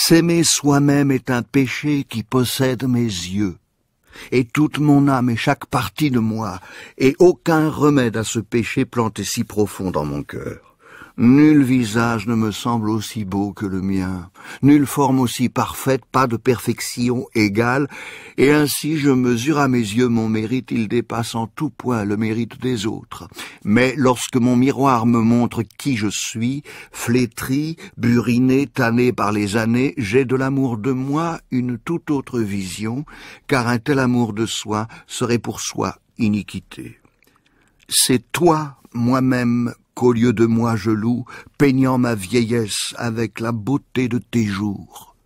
S'aimer soi-même est un péché qui possède mes yeux, et toute mon âme et chaque partie de moi, et aucun remède à ce péché planté si profond dans mon cœur. Nul visage ne me semble aussi beau que le mien, nulle forme aussi parfaite, pas de perfection égale, et ainsi je mesure à mes yeux mon mérite, il dépasse en tout point le mérite des autres. Mais lorsque mon miroir me montre qui je suis, flétri, buriné, tanné par les années, j'ai de l'amour de moi une tout autre vision, car un tel amour de soi serait pour soi iniquité. C'est toi, moi-même, qu'au lieu de moi je loue, peignant ma vieillesse avec la beauté de tes jours.